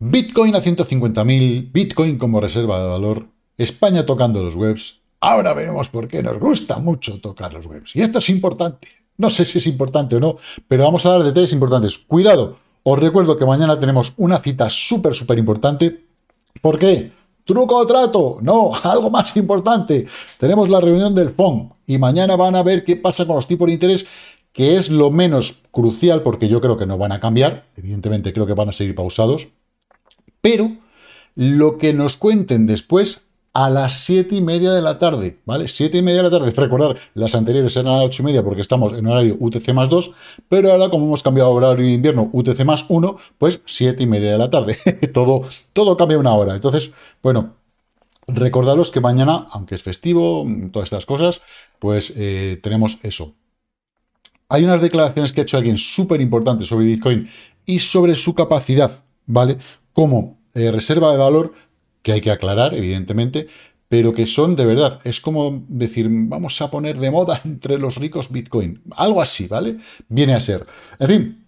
Bitcoin a 150.000, Bitcoin como reserva de valor, España tocando los webs. Ahora veremos por qué nos gusta mucho tocar los webs. Y esto es importante. No sé si es importante o no, pero vamos a dar detalles importantes. Cuidado, os recuerdo que mañana tenemos una cita súper, súper importante. ¿Por qué? ¿Truco o trato? No, algo más importante. Tenemos la reunión del FON y mañana van a ver qué pasa con los tipos de interés que es lo menos crucial porque yo creo que no van a cambiar, evidentemente creo que van a seguir pausados, pero lo que nos cuenten después a las 7 y media de la tarde, ¿vale? 7 y media de la tarde, recordar, las anteriores eran a las 8 y media porque estamos en horario UTC más 2, pero ahora como hemos cambiado horario de invierno UTC más 1, pues 7 y media de la tarde, todo, todo cambia una hora, entonces, bueno, recordaros que mañana, aunque es festivo, todas estas cosas, pues eh, tenemos eso. Hay unas declaraciones que ha hecho alguien súper importante sobre Bitcoin y sobre su capacidad, ¿vale? Como eh, reserva de valor que hay que aclarar, evidentemente, pero que son de verdad. Es como decir, vamos a poner de moda entre los ricos Bitcoin. Algo así, ¿vale? Viene a ser. En fin,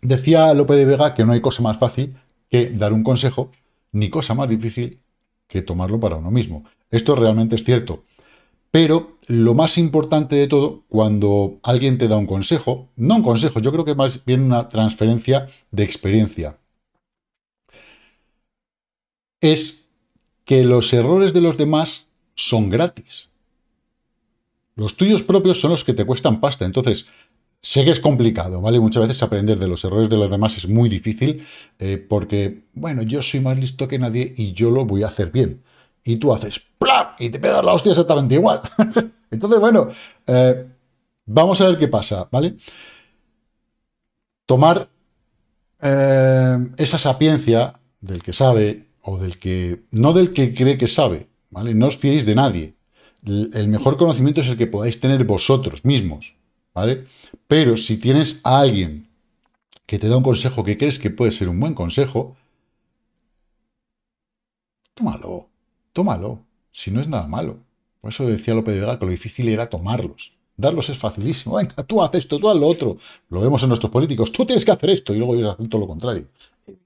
decía Lope de Vega que no hay cosa más fácil que dar un consejo, ni cosa más difícil que tomarlo para uno mismo. Esto realmente es cierto. Pero lo más importante de todo, cuando alguien te da un consejo, no un consejo, yo creo que más bien una transferencia de experiencia es que los errores de los demás son gratis. Los tuyos propios son los que te cuestan pasta. Entonces, sé que es complicado, ¿vale? Muchas veces aprender de los errores de los demás es muy difícil eh, porque, bueno, yo soy más listo que nadie y yo lo voy a hacer bien. Y tú haces ¡plaf! y te pegas la hostia exactamente igual. Entonces, bueno, eh, vamos a ver qué pasa, ¿vale? Tomar eh, esa sapiencia del que sabe, o del que no del que cree que sabe, ¿vale? No os fiéis de nadie. El mejor conocimiento es el que podáis tener vosotros mismos, ¿vale? Pero si tienes a alguien que te da un consejo que crees que puede ser un buen consejo, tómalo, tómalo, si no es nada malo. Por eso decía López de Vega que lo difícil era tomarlos. Darlos es facilísimo. Venga, tú haces esto, tú haz lo otro. Lo vemos en nuestros políticos. Tú tienes que hacer esto y luego ellos hacen todo lo contrario.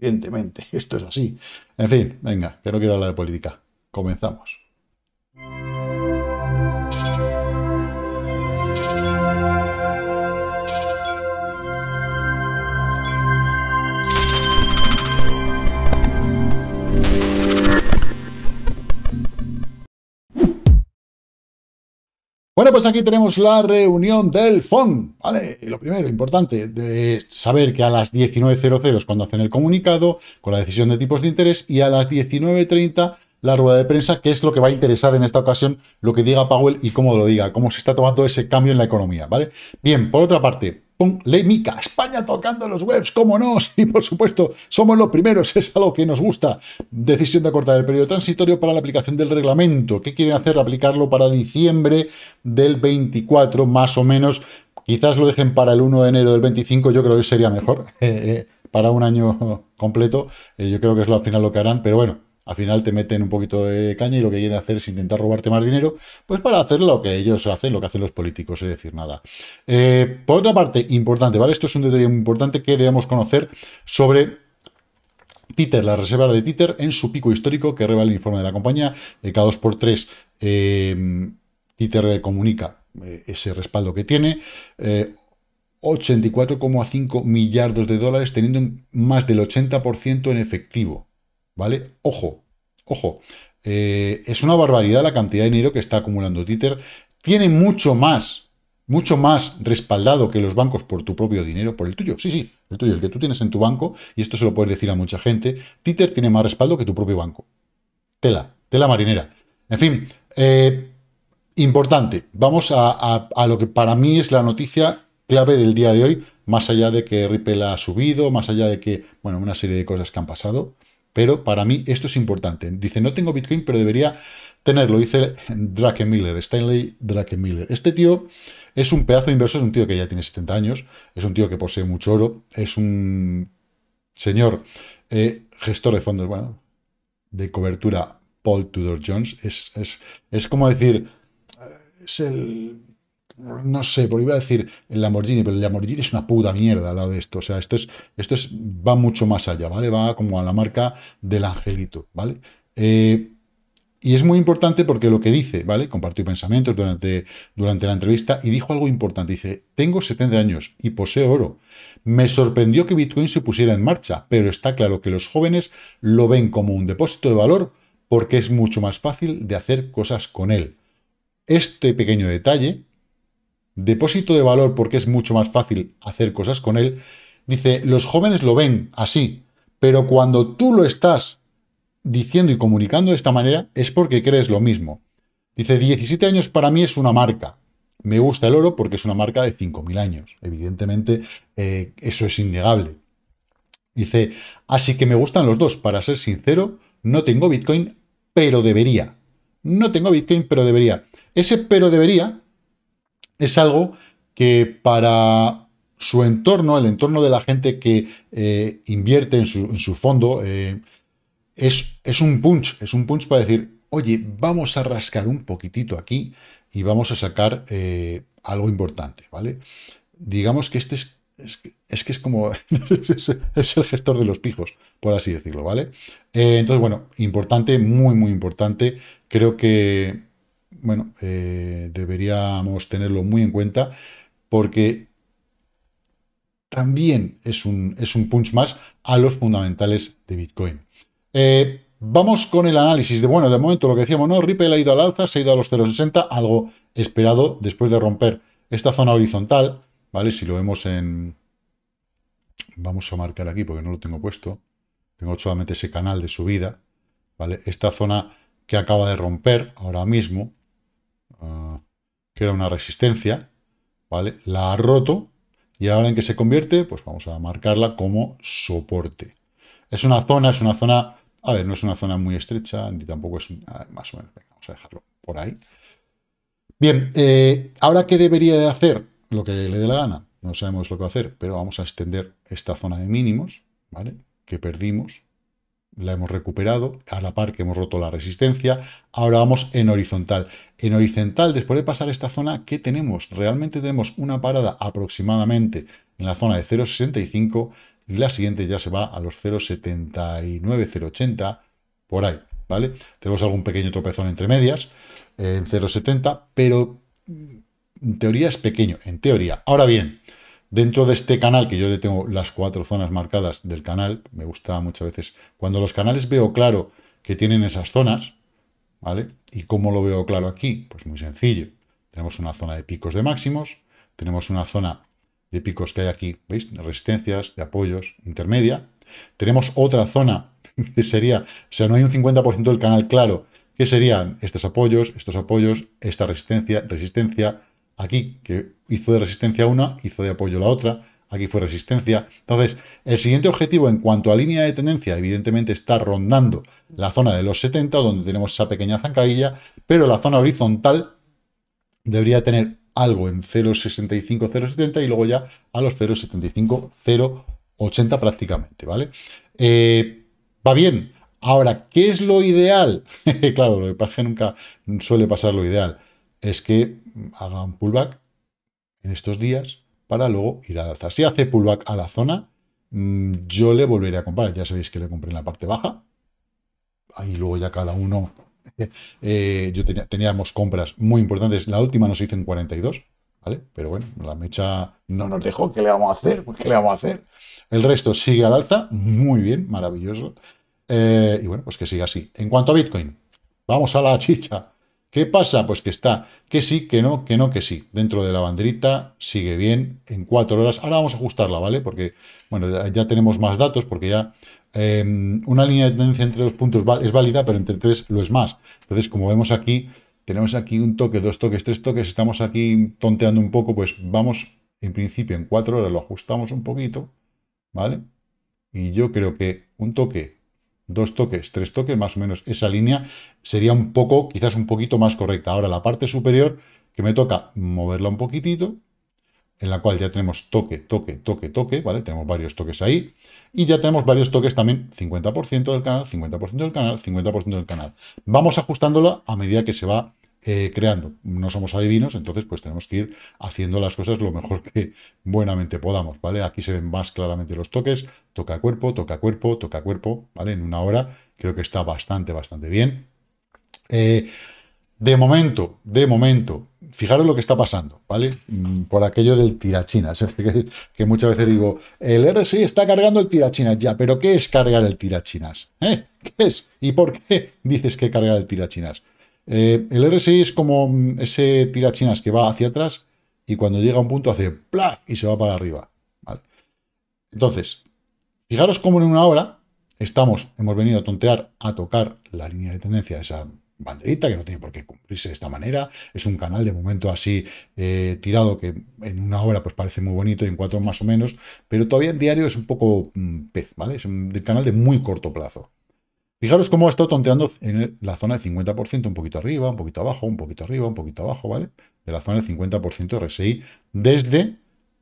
Evidentemente, esto es así. En fin, venga, que no quiero hablar de política. Comenzamos. Bueno, pues aquí tenemos la reunión del FON. ¿vale? lo primero, importante, de saber que a las 19.00 es cuando hacen el comunicado con la decisión de tipos de interés y a las 19.30 la rueda de prensa, que es lo que va a interesar en esta ocasión lo que diga Powell y cómo lo diga, cómo se está tomando ese cambio en la economía. ¿vale? Bien, por otra parte, con Mica, España tocando los webs, cómo no, y por supuesto, somos los primeros, es algo que nos gusta. Decisión de acortar el periodo transitorio para la aplicación del reglamento. ¿Qué quieren hacer? Aplicarlo para diciembre del 24, más o menos. Quizás lo dejen para el 1 de enero del 25, yo creo que sería mejor. Eh, eh, para un año completo, eh, yo creo que es lo, al final lo que harán, pero bueno, al final te meten un poquito de caña y lo que quieren hacer es intentar robarte más dinero, pues para hacer lo que ellos hacen, lo que hacen los políticos, es decir, nada. Eh, por otra parte, importante, ¿vale? Esto es un detalle importante que debemos conocer sobre Titer, la reserva de Títer, en su pico histórico que revela el informe de la compañía. de cada 2x3, Titer comunica eh, ese respaldo que tiene. 84,5 eh, millardos de dólares, teniendo más del 80% en efectivo. ¿vale? Ojo, ojo, eh, es una barbaridad la cantidad de dinero que está acumulando Títer. Tiene mucho más, mucho más respaldado que los bancos por tu propio dinero, por el tuyo. Sí, sí, el tuyo, el que tú tienes en tu banco, y esto se lo puedes decir a mucha gente, Títer tiene más respaldo que tu propio banco. Tela, tela marinera. En fin, eh, importante. Vamos a, a lo que para mí es la noticia clave del día de hoy, más allá de que Ripple ha subido, más allá de que, bueno, una serie de cosas que han pasado. Pero para mí esto es importante. Dice, no tengo Bitcoin, pero debería tenerlo, dice Miller, Stanley Miller. Este tío es un pedazo de inversor, es un tío que ya tiene 70 años, es un tío que posee mucho oro, es un señor eh, gestor de fondos, bueno, de cobertura Paul Tudor Jones. es, es como decir, eh, es el no sé, porque iba a decir el Lamborghini, pero el Lamborghini es una puta mierda al lado de esto. O sea, esto es, esto es, va mucho más allá, ¿vale? Va como a la marca del angelito, ¿vale? Eh, y es muy importante porque lo que dice, ¿vale? Compartió pensamientos durante, durante la entrevista y dijo algo importante. Dice, tengo 70 años y poseo oro. Me sorprendió que Bitcoin se pusiera en marcha, pero está claro que los jóvenes lo ven como un depósito de valor porque es mucho más fácil de hacer cosas con él. Este pequeño detalle depósito de valor porque es mucho más fácil hacer cosas con él, dice, los jóvenes lo ven así, pero cuando tú lo estás diciendo y comunicando de esta manera es porque crees lo mismo. Dice, 17 años para mí es una marca. Me gusta el oro porque es una marca de 5.000 años. Evidentemente, eh, eso es innegable. Dice, así que me gustan los dos. Para ser sincero, no tengo Bitcoin, pero debería. No tengo Bitcoin, pero debería. Ese pero debería es algo que para su entorno, el entorno de la gente que eh, invierte en su, fondo, eh, es, es, un punch, es un punch para decir, oye, vamos a rascar un poquitito aquí y vamos a sacar eh, algo importante, ¿vale? Digamos que este es, es, que es como, es el sector de los pijos, por así decirlo, ¿vale? entonces, bueno, importante, muy, muy importante. Creo que bueno, eh, deberíamos tenerlo muy en cuenta porque también es un, es un punch más a los fundamentales de Bitcoin. Eh, vamos con el análisis de, bueno, de momento lo que decíamos, no, Ripple ha ido al alza, se ha ido a los 0,60, algo esperado después de romper esta zona horizontal, ¿vale? Si lo vemos en... Vamos a marcar aquí porque no lo tengo puesto. Tengo solamente ese canal de subida, ¿vale? Esta zona que acaba de romper ahora mismo, que era una resistencia, ¿vale? La ha roto y ahora en que se convierte, pues vamos a marcarla como soporte. Es una zona, es una zona, a ver, no es una zona muy estrecha, ni tampoco es, más o menos, vamos a dejarlo por ahí. Bien, eh, ahora qué debería de hacer, lo que le dé la gana, no sabemos lo que va a hacer, pero vamos a extender esta zona de mínimos, ¿vale? Que perdimos, la hemos recuperado, a la par que hemos roto la resistencia, ahora vamos en horizontal. En horizontal, después de pasar esta zona, ¿qué tenemos? Realmente tenemos una parada aproximadamente en la zona de 0,65 y la siguiente ya se va a los 0,79, 0,80, por ahí, ¿vale? Tenemos algún pequeño tropezón entre medias eh, en 0,70, pero mm, en teoría es pequeño, en teoría. Ahora bien, Dentro de este canal, que yo le tengo las cuatro zonas marcadas del canal, me gusta muchas veces, cuando los canales veo claro que tienen esas zonas, ¿vale? ¿Y cómo lo veo claro aquí? Pues muy sencillo. Tenemos una zona de picos de máximos, tenemos una zona de picos que hay aquí, ¿veis? resistencias, de apoyos, intermedia. Tenemos otra zona que sería, o sea, no hay un 50% del canal claro, que serían estos apoyos, estos apoyos, esta resistencia, resistencia, aquí, que hizo de resistencia una, hizo de apoyo la otra, aquí fue resistencia. Entonces, el siguiente objetivo en cuanto a línea de tendencia, evidentemente está rondando la zona de los 70, donde tenemos esa pequeña zancadilla, pero la zona horizontal debería tener algo en 0.65, 0.70 y luego ya a los 0.75, 0.80 prácticamente, ¿vale? Eh, va bien. Ahora, ¿qué es lo ideal? claro, lo que pasa nunca suele pasar lo ideal. Es que haga un pullback en estos días para luego ir al alza. Si hace pullback a la zona, mm, yo le volveré a comprar. Ya sabéis que le compré en la parte baja. Ahí luego ya cada uno... Eh, yo teníamos compras muy importantes. La última nos hizo en 42, ¿vale? Pero bueno, la mecha no nos dejó. ¿Qué le vamos a hacer? Pues, ¿qué le vamos a hacer? El resto sigue al alza. Muy bien, maravilloso. Eh, y bueno, pues que siga así. En cuanto a Bitcoin, vamos a la chicha. ¿Qué pasa? Pues que está, que sí, que no, que no, que sí. Dentro de la banderita sigue bien en cuatro horas. Ahora vamos a ajustarla, ¿vale? Porque, bueno, ya tenemos más datos, porque ya em, una línea de tendencia entre dos puntos es válida, pero entre tres lo es más. Entonces, como vemos aquí, tenemos aquí un toque, dos toques, tres toques, estamos aquí tonteando un poco, pues vamos, en principio, en cuatro horas lo ajustamos un poquito, ¿vale? Y yo creo que un toque dos toques, tres toques, más o menos esa línea sería un poco, quizás un poquito más correcta. Ahora la parte superior, que me toca moverla un poquitito, en la cual ya tenemos toque, toque, toque, toque, ¿vale? Tenemos varios toques ahí. Y ya tenemos varios toques también, 50% del canal, 50% del canal, 50% del canal. Vamos ajustándola a medida que se va eh, creando. No somos adivinos, entonces pues tenemos que ir haciendo las cosas lo mejor que buenamente podamos, ¿vale? Aquí se ven más claramente los toques, toca cuerpo, toca cuerpo, toca cuerpo, ¿vale? En una hora creo que está bastante, bastante bien. Eh, de momento, de momento, fijaros lo que está pasando, ¿vale? Mm, por aquello del tirachinas, que, que muchas veces digo, el RSI está cargando el tirachinas ya, pero ¿qué es cargar el tirachinas? ¿Eh? ¿Qué es? ¿Y por qué dices que cargar el tirachinas? Eh, el RSI es como mm, ese tirachinas que va hacia atrás y cuando llega a un punto hace ¡plaf! y se va para arriba. ¿vale? Entonces, fijaros cómo en una hora estamos, hemos venido a tontear, a tocar la línea de tendencia, esa banderita que no tiene por qué cumplirse de esta manera, es un canal de momento así eh, tirado que en una hora pues parece muy bonito y en cuatro más o menos, pero todavía en diario es un poco mm, pez, ¿vale? Es un canal de muy corto plazo. Fijaros cómo ha estado tonteando en la zona del 50%, un poquito arriba, un poquito abajo, un poquito arriba, un poquito abajo, ¿vale? De la zona del 50% RSI desde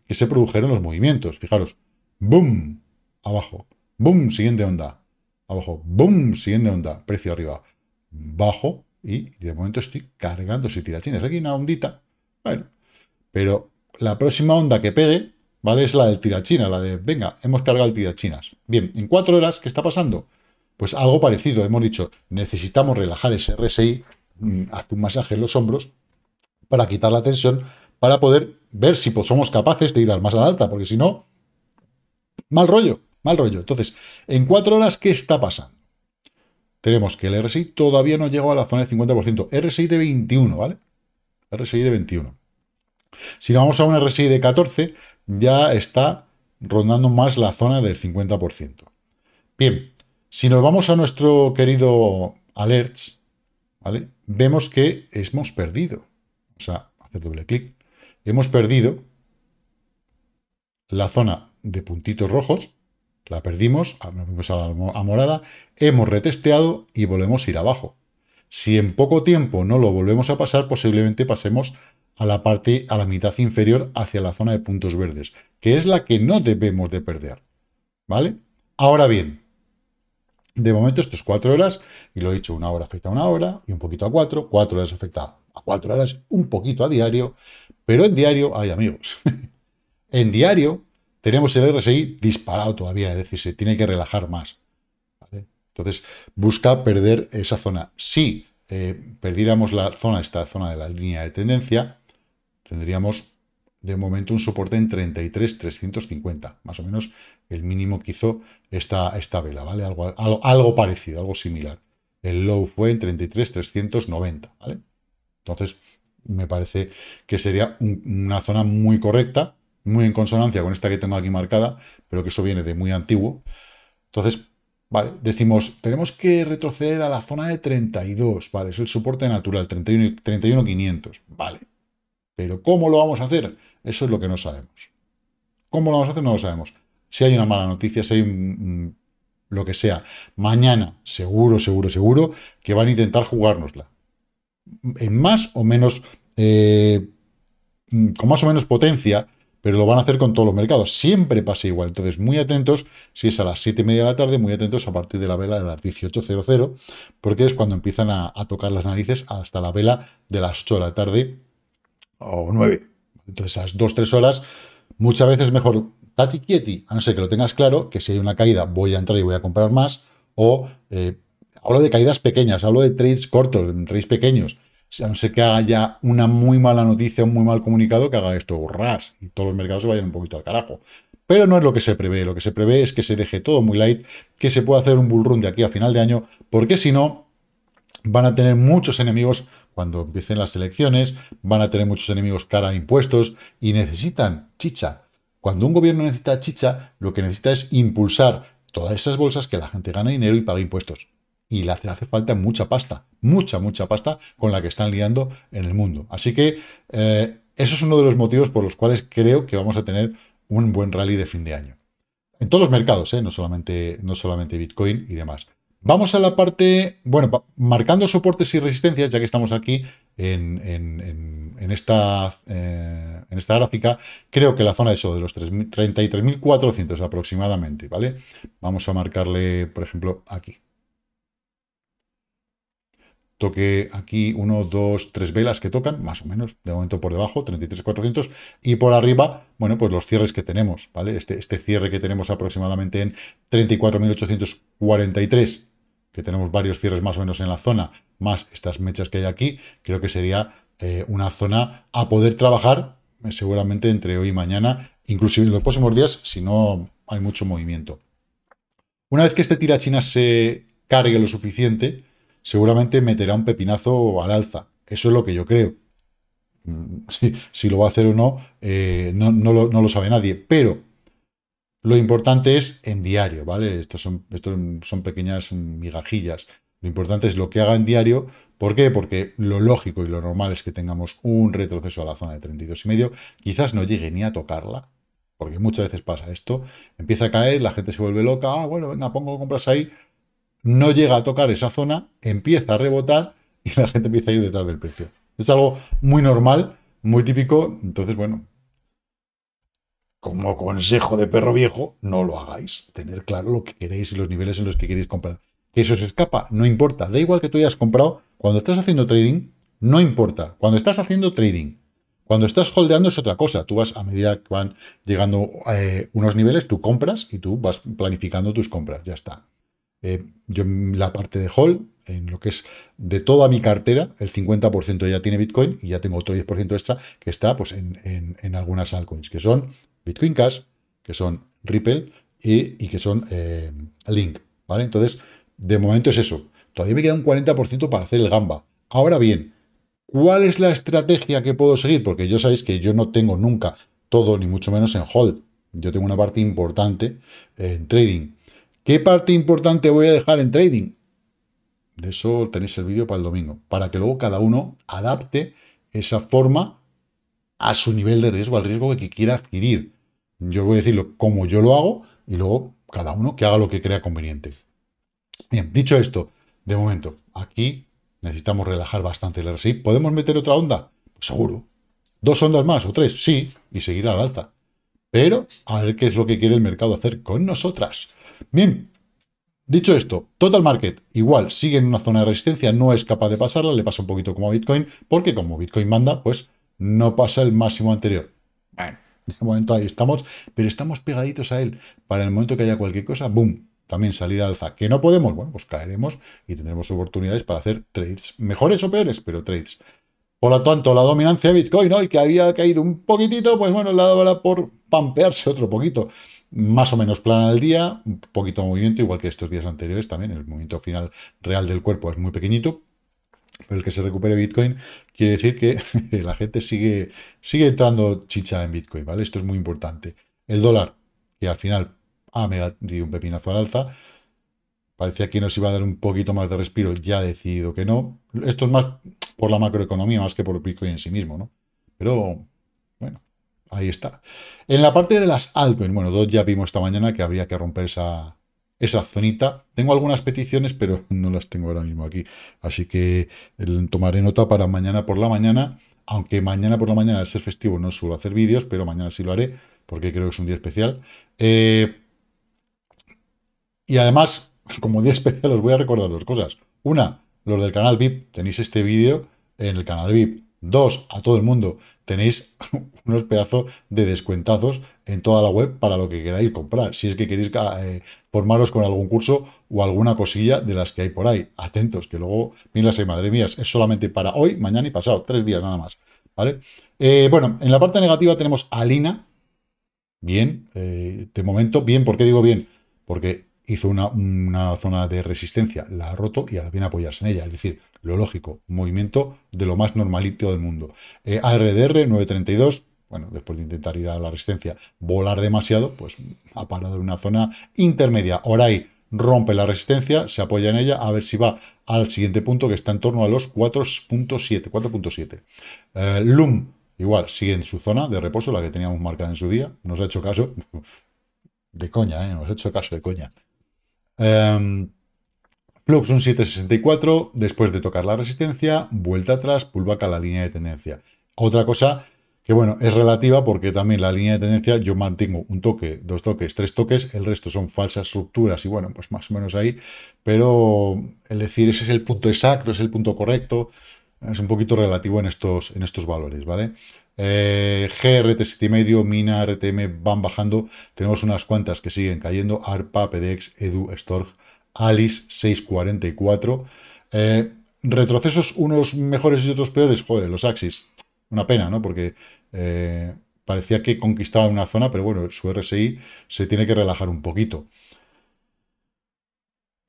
que se produjeron los movimientos. Fijaros, boom, abajo, boom, siguiente onda, abajo, boom, siguiente onda, precio arriba, bajo, y de momento estoy cargando si tirachines. Aquí una ondita, bueno, pero la próxima onda que pegue, ¿vale? Es la del China, la de, venga, hemos cargado el Chinas. Bien, en cuatro horas, ¿qué está pasando? Pues algo parecido, hemos dicho, necesitamos relajar ese RSI, mm, hacer un masaje en los hombros para quitar la tensión, para poder ver si pues, somos capaces de ir al más la alta, porque si no, mal rollo, mal rollo. Entonces, en cuatro horas, ¿qué está pasando? Tenemos que el RSI todavía no llegó a la zona del 50%, RSI de 21, ¿vale? RSI de 21. Si no vamos a un RSI de 14, ya está rondando más la zona del 50%. Bien, si nos vamos a nuestro querido alerts, ¿vale? Vemos que hemos perdido. O sea, hacer doble clic. Hemos perdido la zona de puntitos rojos. La perdimos, vamos a, la morada. Hemos retesteado y volvemos a ir abajo. Si en poco tiempo no lo volvemos a pasar, posiblemente pasemos a la parte, a la mitad inferior, hacia la zona de puntos verdes, que es la que no debemos de perder. ¿Vale? Ahora bien, de momento, esto es cuatro horas, y lo he dicho, una hora afecta a una hora, y un poquito a cuatro, cuatro horas afecta a cuatro horas, un poquito a diario, pero en diario, hay amigos, en diario tenemos el RSI disparado todavía, es decir, se tiene que relajar más. Entonces, busca perder esa zona. Si eh, perdiéramos la zona, esta zona de la línea de tendencia, tendríamos de momento un soporte en 33,350, más o menos el mínimo que hizo esta, esta vela, ¿vale? Algo, algo, parecido, algo similar. El low fue en 33,390, ¿vale? Entonces, me parece que sería una zona muy correcta, muy en consonancia con esta que tengo aquí marcada, pero que eso viene de muy antiguo. Entonces, vale, decimos, tenemos que retroceder a la zona de 32, ¿vale? Es el soporte natural, 31.500, vale. Pero ¿cómo lo vamos a hacer? Eso es lo que no sabemos. ¿Cómo lo vamos a hacer? No lo sabemos. Si hay una mala noticia, si hay lo que sea, mañana, seguro, seguro, seguro, que van a intentar jugárnosla. En más o menos, eh, con más o menos potencia, pero lo van a hacer con todos los mercados. Siempre pasa igual. Entonces, muy atentos, si es a las 7 y media de la tarde, muy atentos a partir de la vela de las 18.00, porque es cuando empiezan a, a, tocar las narices hasta la vela de las 8 de la tarde o 9. Entonces, esas dos, tres horas, muchas veces mejor tati quieti, a no ser que lo tengas claro, que si hay una caída voy a entrar y voy a comprar más, o eh, hablo de caídas pequeñas, hablo de trades cortos, de trades pequeños, a no ser que haya una muy mala noticia, un muy mal comunicado que haga esto, ras, y todos los mercados se vayan un poquito al carajo. Pero no es lo que se prevé, lo que se prevé es que se deje todo muy light, que se pueda hacer un bull de aquí a final de año, porque si no, van a tener muchos enemigos cuando empiecen las elecciones, van a tener muchos enemigos cara a impuestos y necesitan chicha. Cuando un gobierno necesita chicha, lo que necesita es impulsar todas esas bolsas que la gente gana dinero y paga impuestos. Y le hace, falta mucha pasta, mucha, mucha pasta con la que están liando en el mundo. Así que eh, eso es uno de los motivos por los cuales creo que vamos a tener un buen rally de fin de año. En todos los mercados, ¿eh? no, solamente, no solamente Bitcoin y demás. Vamos a la parte, bueno, marcando soportes y resistencias, ya que estamos aquí en, esta, eh, en esta gráfica, creo que la zona de eso, de los 33.400 aproximadamente, ¿vale? Vamos a marcarle, por ejemplo, aquí. Toque aquí uno, dos, tres velas que tocan, más o menos, de momento por debajo, 33.400, y por arriba, bueno, pues los cierres que tenemos, ¿vale? Este, este cierre que tenemos aproximadamente en 34.843, que tenemos varios cierres más o menos en la zona, más estas mechas que hay aquí, creo que sería eh, una zona a poder trabajar eh, seguramente entre hoy y mañana, inclusive en los próximos días, si no hay mucho movimiento. Una vez que este China se cargue lo suficiente, seguramente meterá un pepinazo al alza. Eso es lo que yo creo. Mm, si, lo va a hacer o eh, no, no, lo, no lo sabe nadie. Pero lo importante es en diario, ¿vale? Estos son, pequeñas migajillas. Lo importante es lo que haga en diario. ¿Por qué? Porque lo lógico y lo normal es que tengamos un retroceso a la zona de 32,5. Quizás no llegue ni a tocarla, porque muchas veces pasa esto. Empieza a caer, la gente se vuelve loca. Ah, bueno, venga, pongo compras ahí. No llega a tocar esa zona, empieza a rebotar y la gente empieza a ir detrás del precio. Es algo muy normal, muy típico. Entonces, bueno, como consejo de perro viejo, no lo hagáis. Tener claro lo que queréis y los niveles en los que queréis comprar. Que eso se escapa, no importa. Da igual que tú hayas comprado. Cuando estás haciendo trading, no importa. Cuando estás haciendo trading, cuando estás holdeando es otra cosa. Tú vas a medida que van llegando eh, unos niveles, tú compras y tú vas planificando tus compras. Ya está. Eh, yo la parte de hold, en lo que es de toda mi cartera, el 50% ya tiene Bitcoin y ya tengo otro 10% extra que está pues, en, en algunas altcoins, que son Bitcoin Cash, que son Ripple y, que son eh, Link. ¿vale? Entonces, de momento es eso. Todavía me queda un 40% para hacer el gamba. Ahora bien, ¿cuál es la estrategia que puedo seguir? Porque yo sabéis que yo no tengo nunca todo, ni mucho menos en hold. Yo tengo una parte importante en trading. ¿Qué parte importante voy a dejar en trading? De eso tenéis el vídeo para el domingo, para que luego cada uno adapte esa forma a su nivel de riesgo, al riesgo que quiera adquirir. Yo voy a decirlo como yo lo hago y luego cada uno que haga lo que crea conveniente. Bien, dicho esto, de momento, aquí necesitamos relajar bastante el RSI. ¿Podemos meter otra onda? seguro. ¿Dos ondas más o tres? Sí, y seguir al alza. Pero a ver qué es lo que quiere el mercado hacer con nosotras. Bien, Dicho esto, Total Market igual sigue en una zona de resistencia, no es capaz de pasarla, le pasa un poquito como a Bitcoin, porque como Bitcoin manda, pues no pasa el máximo anterior. Bueno, en este momento ahí estamos, pero estamos pegaditos a él. Para el momento que haya cualquier cosa, ¡boom! También salir alza. Que no podemos, bueno, pues caeremos y tendremos oportunidades para hacer trades mejores o peores, pero trades. Por lo tanto, la dominancia de Bitcoin, hoy que había caído un poquitito, pues bueno, la daba por pampearse otro poquito. Más o menos plana al día, un poquito de movimiento, igual que estos días anteriores también. El movimiento final real del cuerpo es muy pequeñito, pero el que se recupere Bitcoin quiere decir que la gente sigue, sigue entrando chicha en Bitcoin, ¿vale? Esto es muy importante. El dólar, que al final ah, ha dio un pepinazo al alza, parecía que nos iba a dar un poquito más de respiro, ya ha decidido que no. Esto es más por la macroeconomía, más que por Bitcoin en sí mismo, ¿no? Pero, bueno, ahí está. En la parte de las altcoins, bueno, dos ya vimos esta mañana que habría que romper esa, esa zonita. Tengo algunas peticiones, pero no las tengo ahora mismo aquí. Así que eh, tomaré nota para mañana por la mañana. Aunque mañana por la mañana, al ser festivo, no suelo hacer vídeos, pero mañana sí lo haré, porque creo que es un día especial. Eh, y además, como día especial, os voy a recordar dos cosas. Una, los del canal VIP, tenéis este vídeo en el canal VIP. Dos, a todo el mundo tenéis unos pedazos de descuentazos en toda la web para lo que queráis comprar. Si es que queréis ah, eh, formaros con algún curso o alguna cosilla de las que hay por ahí. Atentos, que luego, mira, madre mía, es solamente para hoy, mañana y pasado, tres días nada más. ¿Vale? Eh, bueno, en la parte negativa tenemos Alina. Bien, eh, de momento, bien, ¿por qué digo bien? Porque hizo una, zona de resistencia, la ha roto y ahora viene a apoyarse en ella. Es decir, lo lógico, movimiento de lo más normalito del mundo. Eh, ARDR 932, bueno, después de intentar ir a la resistencia, volar demasiado, pues ha parado en una zona intermedia. Orai rompe la resistencia, se apoya en ella, a ver si va al siguiente punto que está en torno a los 4.7. 4.7. LUM, igual, sigue en su zona de reposo, la que teníamos marcada en su día, nos ha hecho caso, de coña, ¿eh? nos ha hecho caso de coña. Em, flux un 764, después de tocar la resistencia, vuelta atrás, pullback a la línea de tendencia. Otra cosa que bueno, es relativa porque también la línea de tendencia yo mantengo un toque, dos toques, tres toques, el resto son falsas estructuras y bueno, pues más o menos ahí, pero el decir ese es el punto exacto, es el punto correcto, es un poquito relativo en estos, en estos valores, ¿vale? Eh, GRT 7,5, Mina, RTM van bajando. Tenemos unas cuantas que siguen cayendo. ARPA, PDX, Edu, Storg, Alice 644. Eh, retrocesos, unos mejores y otros peores. Joder, los Axis. Una pena, ¿no? Porque eh, parecía que conquistaba una zona, pero bueno, su RSI se tiene que relajar un poquito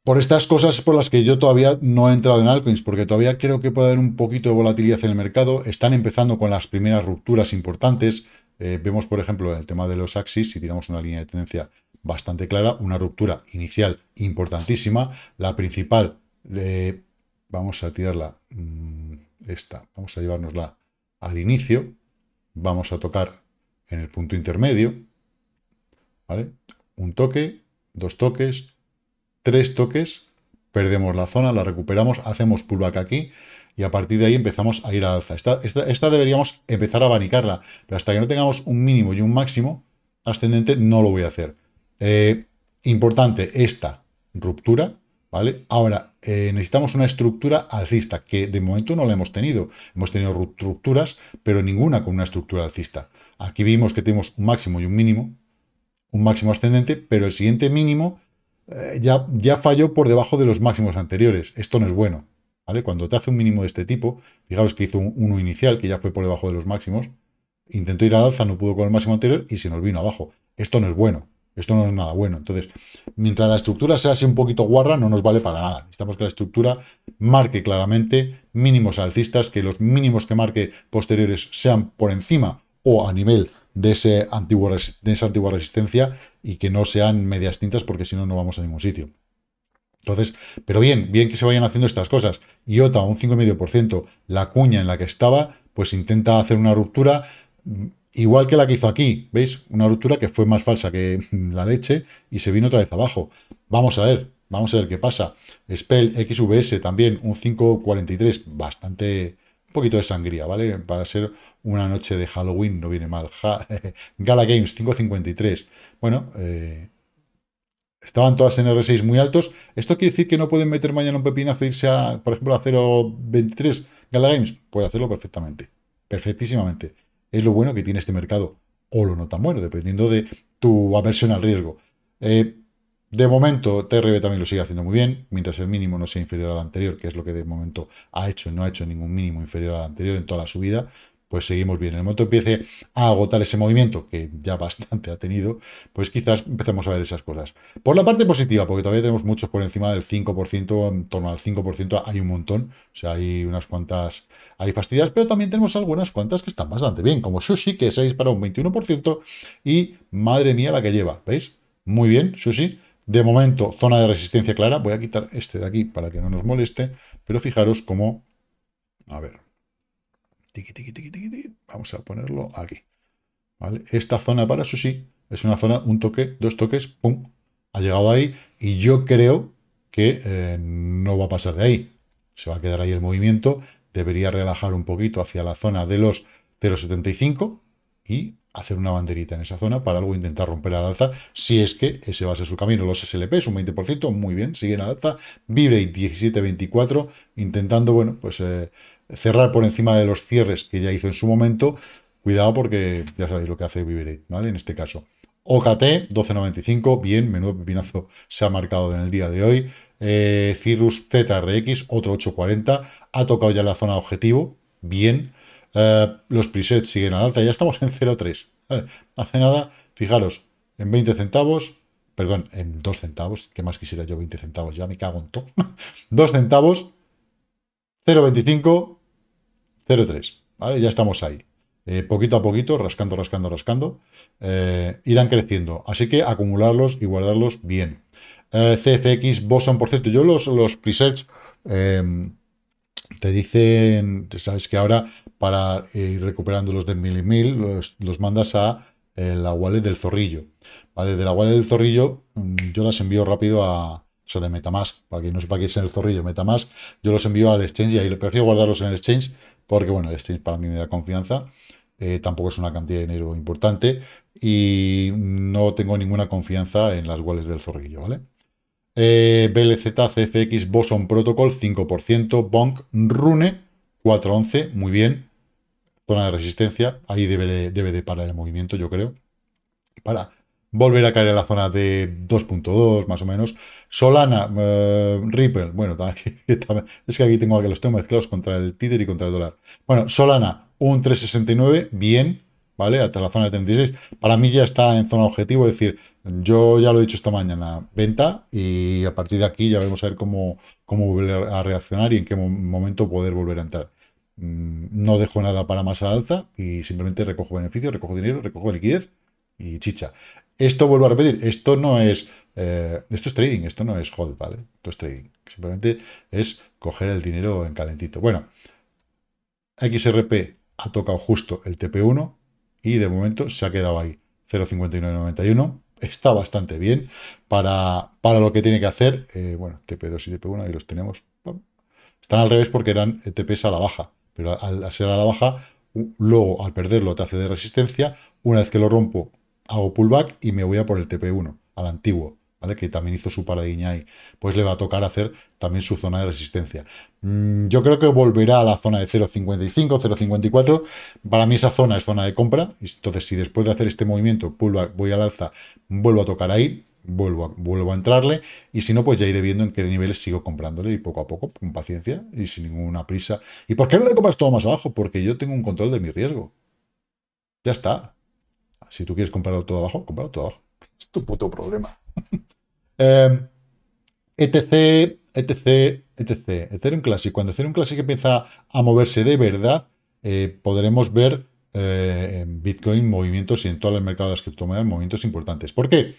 por estas cosas por las que yo todavía no he entrado en altcoins, porque todavía creo que puede haber un poquito de volatilidad en el mercado. Están empezando con las primeras rupturas importantes. Eh, vemos, por ejemplo, el tema de los axis, si tiramos una línea de tendencia bastante clara, una ruptura inicial importantísima. La principal, vamos a tirarla, mm, esta, vamos a llevárnosla al inicio. Vamos a tocar en el punto intermedio, ¿vale? Un toque, dos toques, tres toques, perdemos la zona, la recuperamos, hacemos pullback aquí y a partir de ahí empezamos a ir al alza. Esta, deberíamos empezar a abanicarla, pero hasta que no tengamos un mínimo y un máximo ascendente no lo voy a hacer. Eh, importante, esta ruptura, ¿vale? Ahora, eh, necesitamos una estructura alcista, que de momento no la hemos tenido. Hemos tenido rupturas, pero ninguna con una estructura alcista. Aquí vimos que tenemos un máximo y un mínimo, un máximo ascendente, pero el siguiente mínimo eh, ya, ya falló por debajo de los máximos anteriores. Esto no es bueno. Cuando te hace un mínimo de este tipo, fijaos que hizo un, uno inicial que ya fue por debajo de los máximos, intentó ir al alza, no pudo con el máximo anterior y se nos vino abajo. Esto no es bueno. Esto no es nada bueno. Entonces, mientras la estructura sea así un poquito guarra, no nos vale para nada. Necesitamos que la estructura marque claramente mínimos alcistas, que los mínimos que marque posteriores sean por encima o a nivel de, de esa antigua resistencia y que no sean medias tintas porque si no, no vamos a ningún sitio. Entonces, pero bien, bien que se vayan haciendo estas cosas. IOTA, un 5,5%, la cuña en la que estaba, pues intenta hacer una ruptura mm, igual que la que hizo aquí, ¿veis? Una ruptura que fue más falsa que mm, la leche y se vino otra vez abajo. Vamos a ver, vamos a ver qué pasa. Spell XVS también, un 5,43, bastante poquito de sangría, ¿vale? Para ser una noche de Halloween no viene mal. Gala Games 5.53. Bueno, eh, estaban todas en R6 muy altos. ¿Esto quiere decir que no pueden meter mañana un pepinazo a e irse, a, por ejemplo, a 0.23 Gala Games? Puede hacerlo perfectamente. Perfectísimamente. Es lo bueno que tiene este mercado. O lo no tan bueno, dependiendo de tu aversión al riesgo. Eh, de momento, TRB también lo sigue haciendo muy bien, mientras el mínimo no sea inferior al anterior, que es lo que de momento ha hecho, y no ha hecho ningún mínimo inferior al anterior en toda la subida, pues seguimos bien. En el momento empiece a agotar ese movimiento, que ya bastante ha tenido, pues quizás empecemos a ver esas cosas. Por la parte positiva, porque todavía tenemos muchos por encima del 5%, en torno al 5% hay un montón, o sea, hay unas cuantas, hay fastidias, pero también tenemos algunas cuantas que están bastante bien, como Sushi, que se disparado un 21%, y madre mía la que lleva, ¿veis? Muy bien, Sushi, de momento, zona de resistencia clara. Voy a quitar este de aquí para que no nos moleste. Pero fijaros cómo... A ver. Vamos a ponerlo aquí. ¿Vale? Esta zona para eso sí es una zona, un toque, dos toques, pum, ha llegado ahí y yo creo que eh, no va a pasar de ahí. Se va a quedar ahí el movimiento, debería relajar un poquito hacia la zona de los 0,75 y hacer una banderita en esa zona para algo intentar romper al alza, si es que ese va a ser su camino. Los es un 20%, muy bien, siguen al alza. Vibrate 17.24, intentando, bueno, pues eh, cerrar por encima de los cierres que ya hizo en su momento. Cuidado porque ya sabéis lo que hace Vibrate, ¿vale? En este caso. OKT, 12.95, bien, menudo pepinazo se ha marcado en el día de hoy. Eh, Cirrus ZRX, otro 8.40, ha tocado ya la zona objetivo, bien. Eh, los presets siguen al alta, ya estamos en 0,3. Hace nada, fijaros, en 20 centavos, perdón, en 2 centavos, ¿qué más quisiera yo 20 centavos, ya me cago en todo. 2 centavos, 0,25, 0,3. Ya estamos ahí. Eh, poquito a poquito, rascando, rascando, rascando, eh, irán creciendo. Así que acumularlos y guardarlos bien. CFX, Boson, por cierto, yo los, los presets... Te dicen, sabes que ahora para ir recuperando los de mil y mil, los, mandas a eh, la wallet del zorrillo. ¿Vale? De la wallet del zorrillo, mm, yo las envío rápido a. eso de Metamask, para que no sepa qué es el zorrillo Metamask, yo los envío al exchange y ahí prefiero guardarlos en el exchange, porque bueno, el exchange para mí me da confianza. Eh, tampoco es una cantidad de dinero importante y no tengo ninguna confianza en las wallets del zorrillo, ¿vale? Eh, BLZ, CFX, Boson Protocol, 5%, Bonk, Rune, 411, muy bien. Zona de resistencia, ahí debe, debe de parar el movimiento, yo creo. Para volver a caer a la zona de 2.2, más o menos. Solana, eh, Ripple, bueno, es que aquí tengo que los tengo mezclados contra el Tether y contra el dólar. Bueno, Solana, un 369, bien. ¿vale? Hasta la zona de 36. Para mí ya está en zona objetivo, es decir, yo ya lo he dicho esta mañana, venta y a partir de aquí ya vemos a ver cómo, cómo volver a reaccionar y en qué momento poder volver a entrar. Mm, no dejo nada para más al alza y simplemente recojo beneficio, recojo dinero, recojo liquidez y chicha. Esto vuelvo a repetir, esto no es eh, esto es trading, esto no es hold, ¿vale? Esto es trading. Simplemente es coger el dinero en calentito. Bueno, XRP ha tocado justo el TP1, y de momento se ha quedado ahí. 0.5991 está bastante bien para, para lo que tiene que hacer. Eh, bueno, TP2 y TP1, ahí los tenemos. Están al revés porque eran eh, TPs a la baja, pero al ser a la baja, luego al perderlo te hace de resistencia. Una vez que lo rompo, hago pullback y me voy a por el TP1, al antiguo que también hizo su par ahí, pues le va a tocar hacer también su zona de resistencia. Mm, yo creo que volverá a la zona de 0.55, 0.54. Para mí esa zona es zona de compra. Entonces, si después de hacer este movimiento voy al alza, vuelvo a tocar ahí, vuelvo a, vuelvo a entrarle y si no, pues ya iré viendo en qué niveles sigo comprándole y poco a poco, con paciencia y sin ninguna prisa. ¿Y por qué no le compras todo más abajo? Porque yo tengo un control de mi riesgo. Ya está. Si tú quieres comprarlo todo abajo, comprarlo todo abajo. Es tu puto problema etc, em, e etc, etc. Ethereum Classic. Cuando Ethereum Classic empieza a moverse de verdad, eh, podremos ver eh, en Bitcoin movimientos y en todo el mercado de las criptomonedas movimientos importantes. ¿Por qué?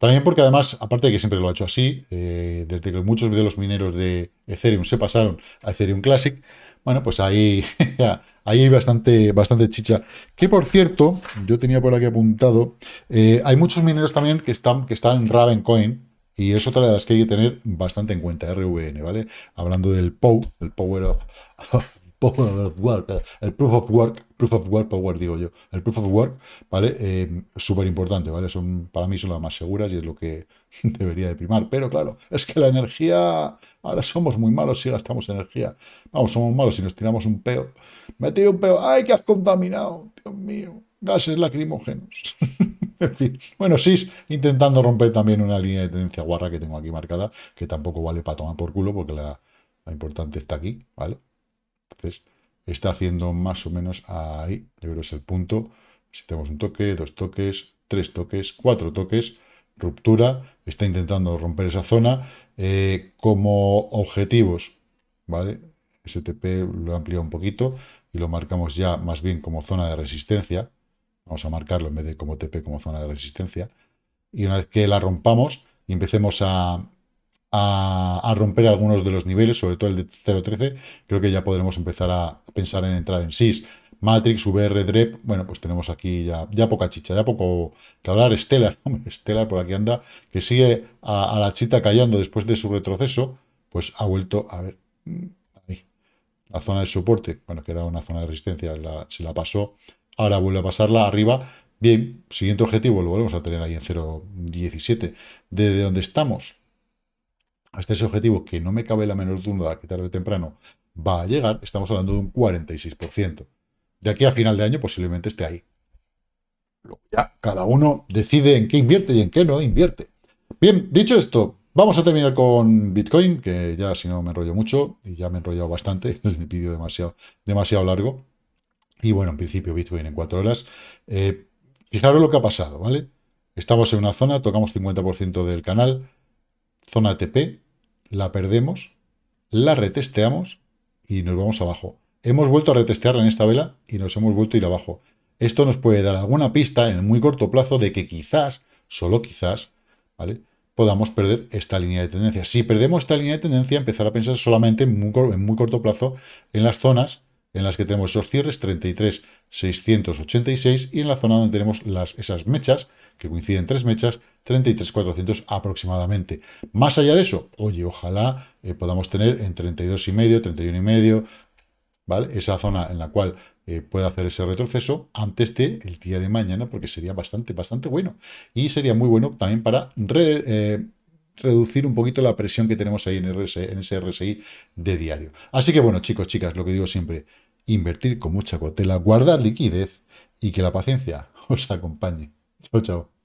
También porque además, aparte de que siempre lo ha hecho así, eh, desde que muchos de los mineros de Ethereum se pasaron a Ethereum Classic, bueno, pues ahí, ahí hay bastante, bastante chicha. Que por cierto, yo tenía por aquí apuntado, hay muchos mineros también que están, que están en Ravencoin, y es otra de las que hay que tener bastante en cuenta, RVN, ¿vale? Hablando del POW, el Power of, Work, el Proof of Work, Proof of Work Power, digo yo, el Proof of Work, ¿vale? Em, Súper importante, ¿vale? Son, para mí son las más seguras y es lo que debería de primar. Pero claro, es que la energía, ahora somos muy malos si gastamos energía. Vamos, somos malos si nos tiramos un peo. Me un peo, ¡ay, que has contaminado! Dios mío, gases lacrimógenos. En bueno, SIS intentando romper también una línea de tendencia guarra que tengo aquí marcada, que tampoco vale para tomar por culo porque la, importante está aquí, ¿vale? Entonces, está haciendo más o menos ahí, yo creo es el punto. Si tenemos un toque, dos toques, tres toques, cuatro toques, ruptura, está intentando romper esa zona. Eh, como objetivos, ¿vale? STP lo ampliado un poquito y lo marcamos ya más bien como zona de resistencia, vamos a marcarlo en vez de como TP, como zona de resistencia, y una vez que la rompamos y empecemos a, romper algunos de los niveles, sobre todo el de 0.13, creo que ya podremos empezar a pensar en entrar en SIS. Matrix, VR, DREP, bueno, pues tenemos aquí ya, ya poca chicha, ya poco que hablar. Stellar, hombre, Stellar por aquí anda, que sigue a, la chita callando después de su retroceso, pues ha vuelto, a ver, mm, ahí, la zona de soporte, bueno, que era una zona de resistencia, se la pasó, Ahora vuelve a pasarla arriba. Bien, siguiente objetivo lo volvemos a tener ahí en 0.17. Desde donde estamos hasta ese objetivo, que no me cabe la menor duda que tarde o temprano va a llegar, estamos hablando de un 46%. De aquí a final de año posiblemente esté ahí. Ya, cada uno decide en qué invierte y en qué no invierte. Bien, dicho esto, vamos a terminar con Bitcoin, que ya si no me enrollo mucho, y ya me he enrollado bastante, el vídeo demasiado, demasiado largo. Y bueno, en principio Bitcoin en 4 horas. Eh, fijaros lo que ha pasado, ¿vale? Estamos en una zona, tocamos 50% del canal, zona TP, la perdemos, la retesteamos y nos vamos abajo. Hemos vuelto a retestearla en esta vela y nos hemos vuelto a ir abajo. Esto nos puede dar alguna pista en el muy corto plazo de que quizás, solo quizás, ¿vale? podamos perder esta línea de tendencia. Si perdemos esta línea de tendencia, empezar a pensar solamente en muy corto plazo en las zonas en las que tenemos esos cierres, 33,686, y en la zona donde tenemos esas mechas, que coinciden tres mechas, 33,400 aproximadamente. Más allá de eso, oye, ojalá eh, podamos tener en 32,5, 31,5, ¿vale? Esa zona en la cual eh, pueda hacer ese retroceso antes de el día de mañana, porque sería bastante, bastante bueno. Y sería muy bueno también para... Eh, reducir un poquito la presión que tenemos ahí en, en ese RSI de diario. Así que bueno, chicos, chicas, lo que digo siempre, invertir con mucha cautela, guardar liquidez y que la paciencia os acompañe. Chao, chao.